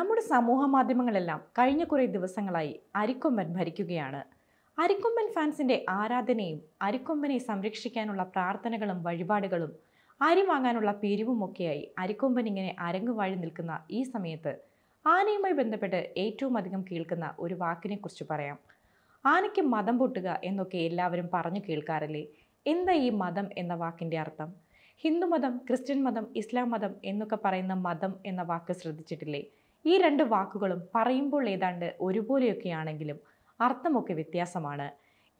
നമ്മുടെ സമൂഹ മാധ്യമങ്ങളെല്ലാം കഴിഞ്ഞ കുറേ ദിവസങ്ങളായി അരിക്കൊമ്പൻ ഭരിക്കുകയാണ് അരിക്കൊമ്പൻ ഫാൻസിൻ്റെ ആരാധനയും അരിക്കൊമ്പനെ സംരക്ഷിക്കാനുള്ള പ്രാർത്ഥനകളും വഴിപാടുകളും അരി വാങ്ങാനുള്ള പിരിവുമൊക്കെയായി അരിക്കൊമ്പൻ ഇങ്ങനെ അരങ്ങുവാഴി നിൽക്കുന്ന ഈ സമയത്ത് ആനയുമായി ബന്ധപ്പെട്ട് ഏറ്റവും അധികം കേൾക്കുന്ന ഒരു വാക്കിനെക്കുറിച്ച് പറയാം ആനയ്ക്ക് മതം പൊട്ടുക എന്നൊക്കെ എല്ലാവരും പറഞ്ഞു കേൾക്കാറില്ലേ എന്താ ഈ മതം എന്ന വാക്കിൻ്റെ അർത്ഥം ഹിന്ദു മതം ക്രിസ്ത്യൻ മതം ഇസ്ലാം മതം എന്നൊക്കെ പറയുന്ന മതം എന്ന വാക്ക് ശ്രദ്ധിച്ചിട്ടില്ലേ ഈ രണ്ട് വാക്കുകളും പറയുമ്പോൾ ഏതാണ്ട് ഒരുപോലെയൊക്കെയാണെങ്കിലും അർത്ഥമൊക്കെ വ്യത്യാസമാണ്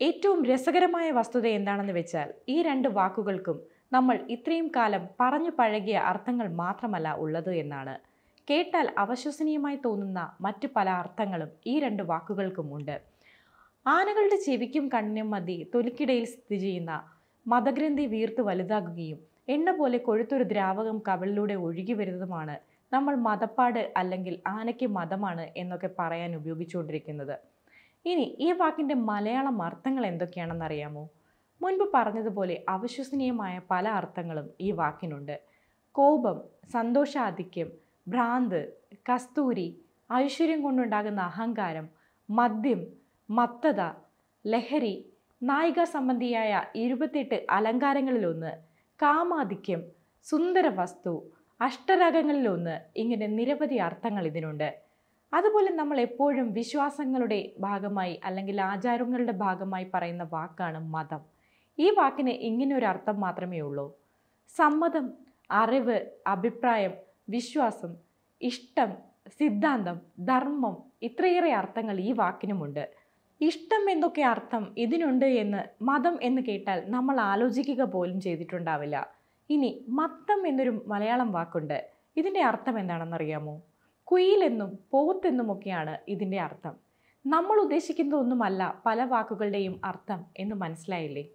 ഏറ്റവും രസകരമായ വസ്തുത എന്താണെന്ന് വെച്ചാൽ ഈ രണ്ട് വാക്കുകൾക്കും നമ്മൾ ഇത്രയും കാലം പറഞ്ഞു പഴകിയ അർത്ഥങ്ങൾ മാത്രമല്ല ഉള്ളത് എന്നാണ് കേട്ടാൽ അവശ്വസനീയമായി തോന്നുന്ന മറ്റു പല അർത്ഥങ്ങളും ഈ രണ്ട് വാക്കുകൾക്കും ഉണ്ട് ആനകളുടെ ചെവിക്കും കണ്ണിനും മതി തൊലിക്കിടയിൽ സ്ഥിതി ചെയ്യുന്ന മതഗ്രന്ഥി വീർത്ത് വലുതാകുകയും എണ്ണ പോലെ കൊഴുത്തൊരു ദ്രാവകം കവളിലൂടെ ഒഴുകി വരുന്നതുമാണ് നമ്മൾ മതപ്പാട് അല്ലെങ്കിൽ ആനയ്ക്ക് മതമാണ് എന്നൊക്കെ പറയാൻ ഉപയോഗിച്ചുകൊണ്ടിരിക്കുന്നത് ഇനി ഈ വാക്കിൻ്റെ മലയാളം അർത്ഥങ്ങൾ എന്തൊക്കെയാണെന്ന് അറിയാമോ മുൻപ് പറഞ്ഞതുപോലെ അവിശ്വസനീയമായ പല അർത്ഥങ്ങളും ഈ വാക്കിനുണ്ട് കോപം സന്തോഷാധിക്യം ഭ്രാന്ത് കസ്തൂരി ഐശ്വര്യം കൊണ്ടുണ്ടാകുന്ന അഹങ്കാരം മദ്യം മത്തത ലഹരി നായിക സംബന്ധിയായ ഇരുപത്തെട്ട് അലങ്കാരങ്ങളിലൊന്ന് കാമാധിക്യം സുന്ദര വസ്തു അഷ്ടരാഗങ്ങളിലൊന്ന് ഇങ്ങനെ നിരവധി അർത്ഥങ്ങൾ ഇതിനുണ്ട് അതുപോലെ നമ്മൾ എപ്പോഴും വിശ്വാസങ്ങളുടെ ഭാഗമായി അല്ലെങ്കിൽ ആചാരങ്ങളുടെ ഭാഗമായി പറയുന്ന വാക്കാണ് മതം ഈ വാക്കിന് ഇങ്ങനെ ഒരു അർത്ഥം മാത്രമേ ഉള്ളൂ സമ്മതം അറിവ് അഭിപ്രായം വിശ്വാസം ഇഷ്ടം സിദ്ധാന്തം ധർമ്മം ഇത്രയേറെ അർത്ഥങ്ങൾ ഈ വാക്കിനുമുണ്ട് ഇഷ്ടം എന്തൊക്കെ അർത്ഥം ഇതിനുണ്ട് എന്ന് മതം എന്ന് കേട്ടാൽ നമ്മൾ ആലോചിക്കുക പോലും ചെയ്തിട്ടുണ്ടാവില്ല ഇനി മത്തം എന്നൊരു മലയാളം വാക്കുണ്ട് ഇതിൻ്റെ അർത്ഥം എന്താണെന്നറിയാമോ കുയിലെന്നും പോത്തെന്നുമൊക്കെയാണ് ഇതിൻ്റെ അർത്ഥം നമ്മൾ ഉദ്ദേശിക്കുന്നതൊന്നുമല്ല പല വാക്കുകളുടെയും അർത്ഥം എന്ന് മനസ്സിലായില്ലേ